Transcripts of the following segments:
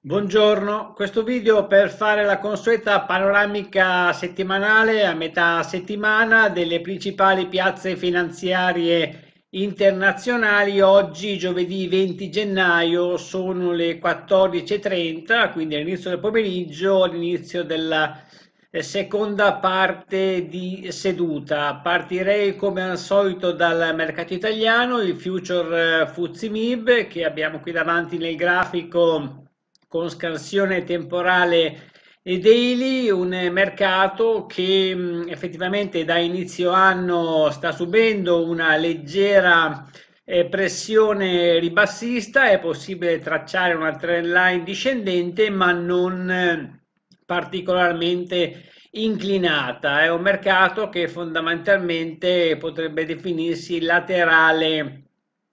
Buongiorno, questo video per fare la consueta panoramica settimanale a metà settimana delle principali piazze finanziarie internazionali. Oggi, giovedì 20 gennaio, sono le 14.30, quindi all'inizio del pomeriggio, all'inizio della eh, seconda parte di seduta. Partirei come al solito dal mercato italiano, il future eh, Fuzzi MIB che abbiamo qui davanti nel grafico con scansione temporale e daily, un mercato che mm, effettivamente da inizio anno sta subendo una leggera eh, pressione ribassista, è possibile tracciare una trend line discendente ma non eh, particolarmente inclinata, è un mercato che fondamentalmente potrebbe definirsi laterale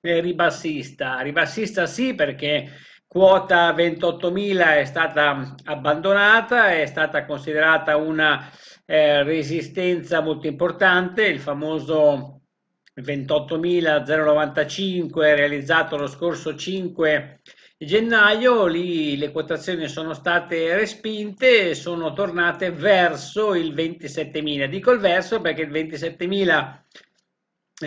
eh, ribassista, ribassista sì perché quota 28.000 è stata abbandonata, è stata considerata una eh, resistenza molto importante, il famoso 28.095 realizzato lo scorso 5 gennaio, lì le quotazioni sono state respinte e sono tornate verso il 27.000. Dico il verso perché il 27.000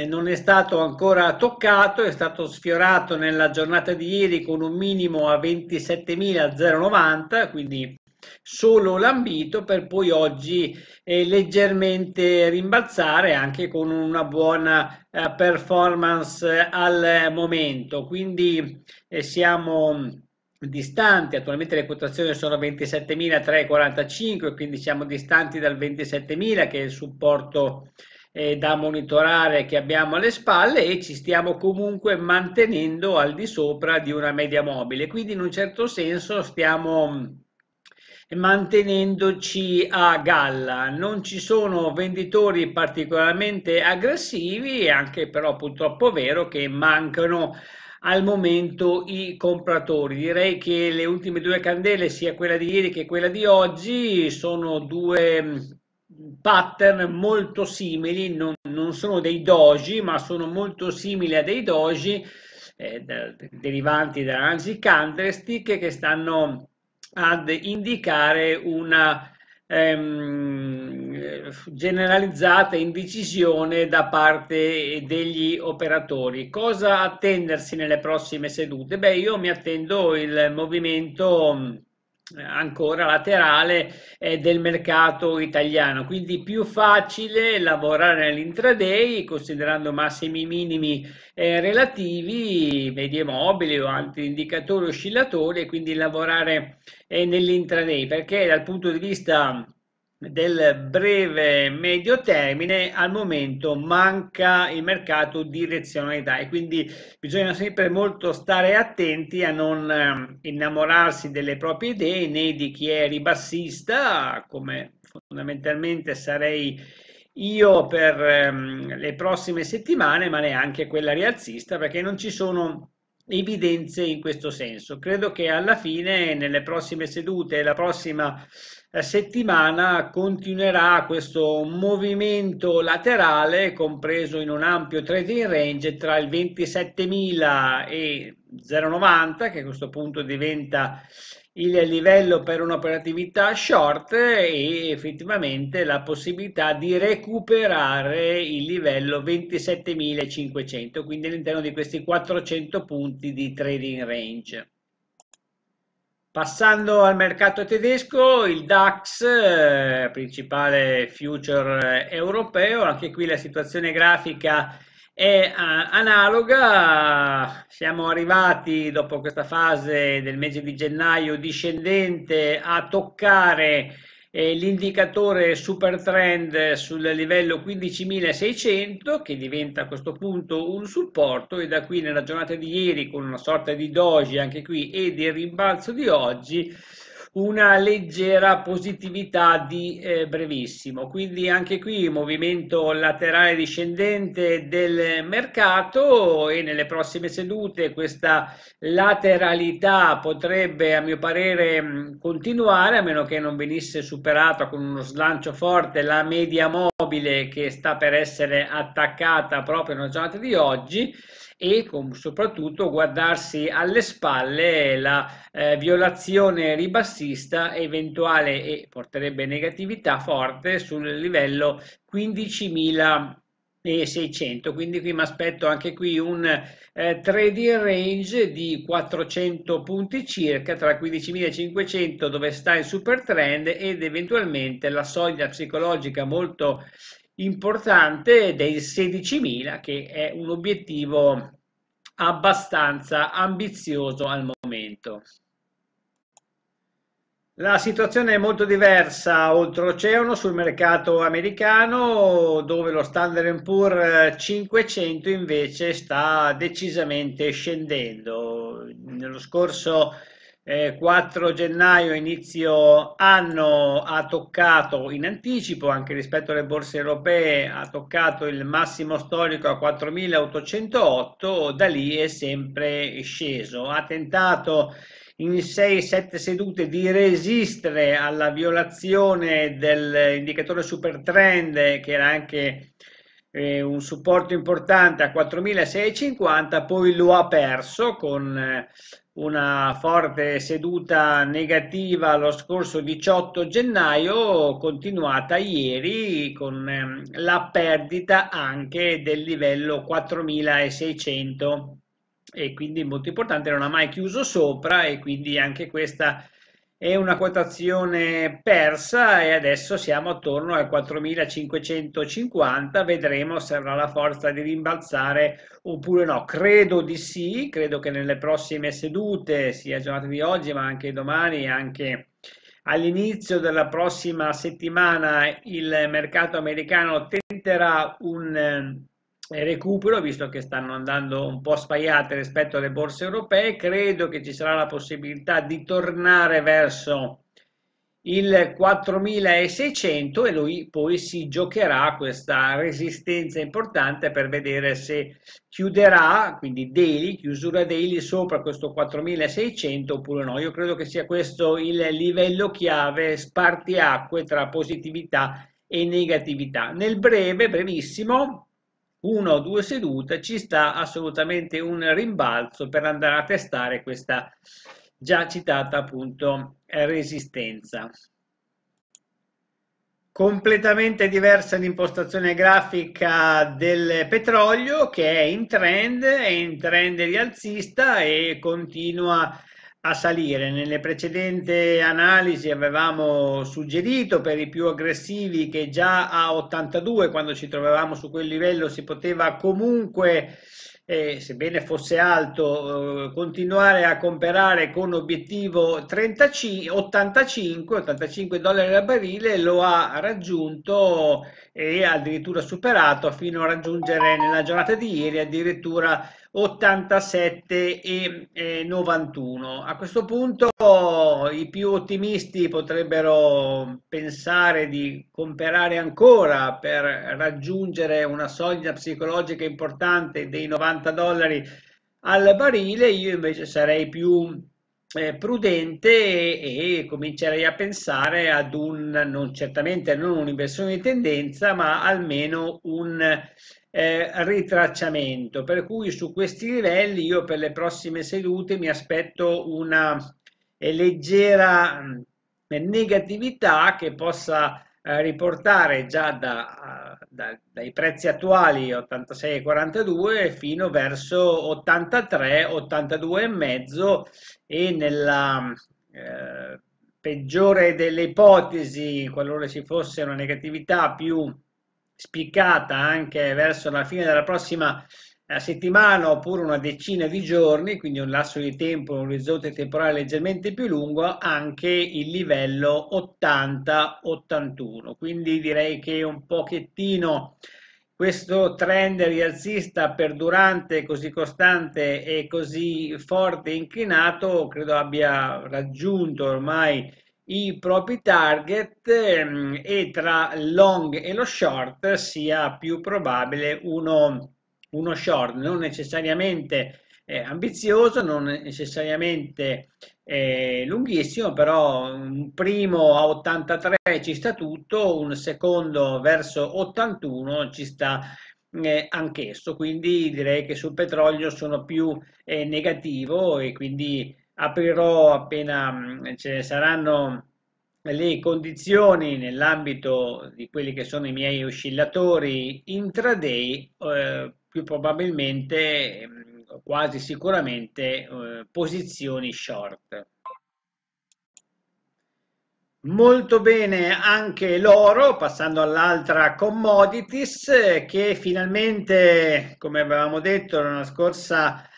non è stato ancora toccato, è stato sfiorato nella giornata di ieri con un minimo a 27.090, quindi solo l'ambito per poi oggi eh, leggermente rimbalzare anche con una buona eh, performance al momento. Quindi eh, siamo distanti, attualmente le quotazioni sono 27.345, quindi siamo distanti dal 27.000 che è il supporto eh, da monitorare che abbiamo alle spalle e ci stiamo comunque mantenendo al di sopra di una media mobile. Quindi in un certo senso stiamo mm, mantenendoci a galla. Non ci sono venditori particolarmente aggressivi, è anche però purtroppo vero che mancano al momento i compratori. Direi che le ultime due candele, sia quella di ieri che quella di oggi, sono due mm, pattern molto simili, non, non, sono dei doji, ma sono molto simili a dei doji eh, da, derivanti da ANSI candlestick che stanno ad indicare una ehm, generalizzata indecisione da parte degli operatori. Cosa attendersi nelle prossime sedute? Beh, io mi attendo il movimento eh, ancora laterale eh, del mercato italiano quindi più facile lavorare nell'intraday considerando massimi minimi eh, relativi medie mobili o altri indicatori oscillatori e quindi lavorare nell'intraday perché dal punto di vista del breve medio termine al momento manca il mercato direzionalità e quindi bisogna sempre molto stare attenti a non ehm, innamorarsi delle proprie idee né di chi è ribassista come fondamentalmente sarei io per ehm, le prossime settimane ma neanche quella rialzista perché non ci sono evidenze in questo senso credo che alla fine nelle prossime sedute la prossima eh, settimana continuerà questo movimento laterale compreso in un ampio trading range tra il 27.000 e 0,90 che a questo punto diventa il livello per un'operatività short e effettivamente la possibilità di recuperare il livello 27.500 quindi all'interno di questi 400 punti di trading range. Passando al mercato tedesco, il DAX, eh, principale future europeo, anche qui la situazione grafica è eh, analoga, siamo arrivati dopo questa fase del mese di gennaio discendente a toccare l'indicatore super trend sul livello 15.600 che diventa a questo punto un supporto e da qui nella giornata di ieri con una sorta di doji anche qui e del rimbalzo di oggi una leggera positività di eh, brevissimo. Quindi anche qui movimento laterale discendente del mercato e nelle prossime sedute questa lateralità potrebbe a mio parere mm, continuare a meno che non venisse superata con uno slancio forte la media mobile che sta per essere attaccata proprio nella giornata di oggi e con, soprattutto guardarsi alle spalle la eh, violazione ribassista eventuale e porterebbe negatività forte sul livello 15.000 600 quindi qui mi aspetto anche qui un eh, trading range di 400 punti circa tra 15.500 dove sta il super trend ed eventualmente la soglia psicologica molto importante dei 16.000 che è un obiettivo abbastanza ambizioso al momento. La situazione è molto diversa oltreoceano sul mercato americano dove lo Standard Poor's 500 invece sta decisamente scendendo. Nello scorso eh, 4 gennaio inizio anno ha toccato in anticipo anche rispetto alle borse europee ha toccato il massimo storico a 4.808 da lì è sempre sceso ha tentato in 6-7 sedute di resistere alla violazione dell'indicatore super trend che era anche eh, un supporto importante a 4650, poi lo ha perso con eh, una forte seduta negativa lo scorso 18 gennaio, continuata ieri con eh, la perdita anche del livello 4600 e quindi molto importante, non ha mai chiuso sopra e quindi anche questa è una quotazione persa e adesso siamo attorno ai 4.550, vedremo se avrà la forza di rimbalzare oppure no. Credo di sì, credo che nelle prossime sedute, sia giornata di oggi ma anche domani, anche all'inizio della prossima settimana il mercato americano tenterà un recupero, visto che stanno andando un po' sbagliate rispetto alle borse europee, credo che ci sarà la possibilità di tornare verso il 4600 e lui poi si giocherà questa resistenza importante per vedere se chiuderà, quindi daily, chiusura daily sopra questo 4600 oppure no. Io credo che sia questo il livello chiave spartiacque tra positività e negatività. Nel breve, brevissimo, una o due sedute ci sta assolutamente un rimbalzo per andare a testare questa già citata appunto resistenza. Completamente diversa l'impostazione grafica del petrolio che è in trend, è in trend rialzista e continua a salire. Nelle precedenti analisi avevamo suggerito per i più aggressivi che già a 82, quando ci trovavamo su quel livello, si poteva comunque eh, sebbene fosse alto, eh, continuare a comprare con obiettivo 35, 85, 85 dollari al barile, lo ha raggiunto e addirittura superato fino a raggiungere nella giornata di ieri addirittura 87 e 91. A questo punto i più ottimisti potrebbero pensare di comprare ancora per raggiungere una soglia psicologica importante dei 90 dollari al barile, io invece sarei più eh, prudente e, e, comincerei a pensare ad un, non, certamente non un'inversione di tendenza, ma almeno un eh, ritracciamento. Per cui su questi livelli io per le prossime sedute mi aspetto una eh, leggera mm, negatività che possa eh, riportare già da, eh, da, dai prezzi attuali 86,42 fino verso 83, 82,5 e nella eh, peggiore delle ipotesi, qualora ci fosse una negatività più spiccata anche verso la fine della prossima a settimana oppure una decina di giorni, quindi un lasso di tempo, un orizzonte temporale leggermente più lungo, anche il livello 80-81. Quindi direi che un pochettino questo trend rialzista perdurante, così costante e così forte inclinato, credo abbia raggiunto ormai i propri target ehm, e tra long e lo short sia più probabile uno uno short non necessariamente eh, ambizioso, non necessariamente eh, lunghissimo, però un primo a 83 ci sta tutto, un secondo verso 81 ci sta eh, anch'esso, quindi direi che sul petrolio sono più eh, negativo e quindi aprirò appena mm, ce ne saranno le condizioni nell'ambito di quelli che sono i miei oscillatori intraday eh, più probabilmente, ehm, quasi sicuramente, eh, posizioni short. Molto bene anche l'oro, passando all'altra commodities, eh, che finalmente, come avevamo detto nella scorsa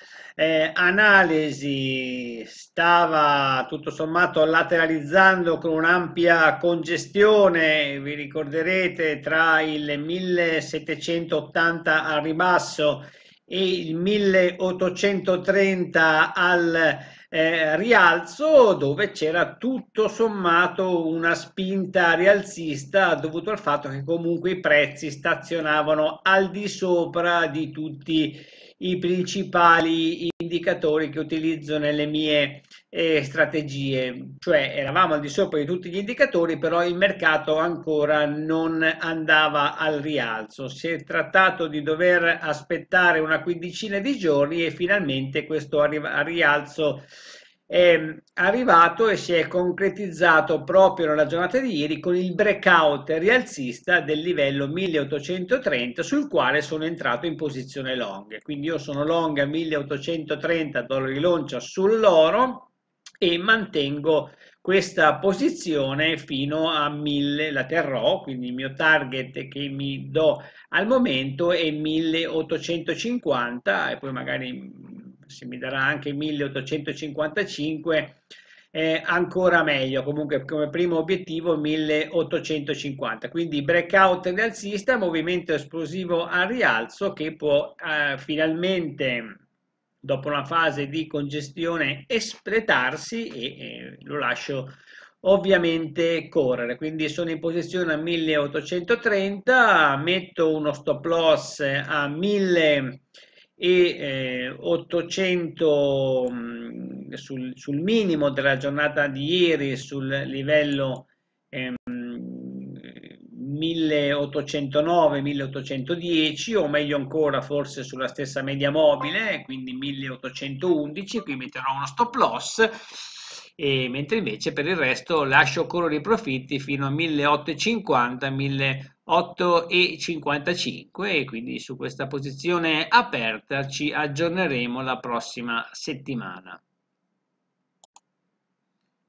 eh, analisi stava tutto sommato lateralizzando con un'ampia congestione, vi ricorderete, tra il 1780 al ribasso e il 1830 al eh, rialzo dove c'era tutto sommato una spinta rialzista dovuto al fatto che comunque i prezzi stazionavano al di sopra di tutti i principali indicatori che utilizzo nelle mie eh, strategie, cioè eravamo al di sopra di tutti gli indicatori, però il mercato ancora non andava al rialzo. Si è trattato di dover aspettare una quindicina di giorni e finalmente questo rialzo è ehm, arrivato e si è concretizzato proprio nella giornata di ieri con il breakout rialzista del livello 1830 sul quale sono entrato in posizione long. Quindi io sono long a 1830 dollari l'oncia sull'oro e mantengo questa posizione fino a 1000 la terrò, quindi il mio target che mi do al momento è 1850 e poi magari se mi darà anche 1855 eh, ancora meglio, comunque come primo obiettivo 1850, quindi breakout rialzista, movimento esplosivo al rialzo che può eh, finalmente dopo una fase di congestione espletarsi e eh, lo lascio ovviamente correre quindi sono in posizione a 1830 metto uno stop loss a 1000 e eh, 800 sul, sul, minimo della giornata di ieri sul livello ehm, 1809-1810 o meglio ancora forse sulla stessa media mobile quindi 1811 qui metterò uno stop loss e mentre invece per il resto lascio correre i profitti fino a 1850 1855 e quindi su questa posizione aperta ci aggiorneremo la prossima settimana.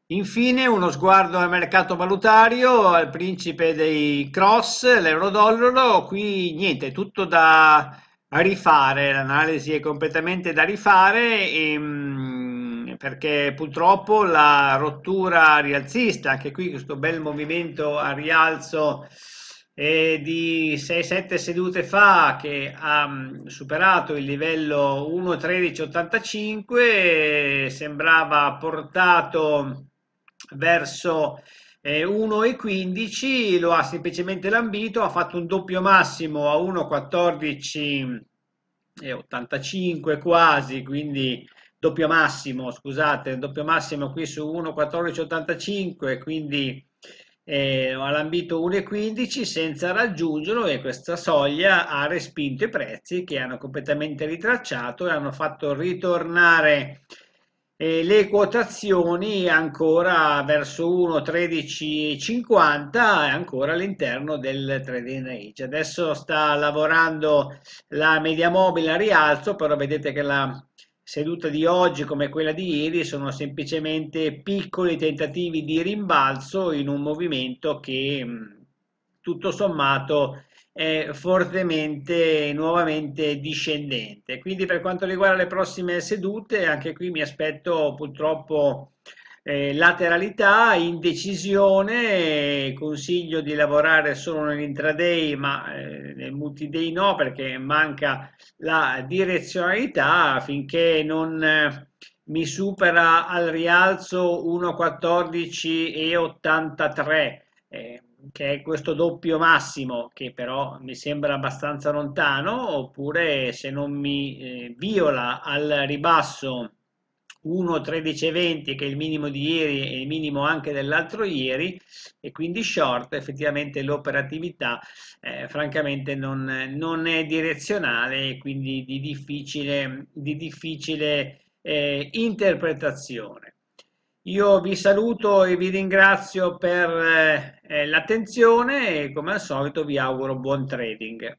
Infine uno sguardo al mercato valutario, al principe dei cross, l'euro-dollaro, qui niente, tutto da rifare, l'analisi è completamente da rifare e, ehm, perché purtroppo la rottura rialzista, anche qui questo bel movimento a rialzo eh, di 6-7 sedute fa che ha mm, superato il livello 1.1385, sembrava portato verso eh, 1.15, lo ha semplicemente lambito, ha fatto un doppio massimo a 1.14 85 quasi, quindi doppio massimo, scusate, doppio massimo qui su 1,1485, quindi eh, all'ambito 1,15 senza raggiungerlo e questa soglia ha respinto i prezzi che hanno completamente ritracciato e hanno fatto ritornare eh, le quotazioni ancora verso 1,1350 e ancora all'interno del trading range. Adesso sta lavorando la media mobile a rialzo, però vedete che la seduta di oggi come quella di ieri sono semplicemente piccoli tentativi di rimbalzo in un movimento che mm, tutto sommato è fortemente nuovamente discendente. Quindi per quanto riguarda le prossime sedute, anche qui mi aspetto purtroppo eh, lateralità, indecisione, consiglio di lavorare solo nell'intraday ma eh, nel multiday no perché manca la direzionalità finché non eh, mi supera al rialzo 1,14 e 83 eh, che è questo doppio massimo che però mi sembra abbastanza lontano oppure se non mi eh, viola al ribasso 1, 13 che è il minimo di ieri e il minimo anche dell'altro ieri e quindi short effettivamente l'operatività eh, francamente non, non, è direzionale e quindi di difficile, di difficile eh, interpretazione. Io vi saluto e vi ringrazio per eh, l'attenzione e come al solito vi auguro buon trading.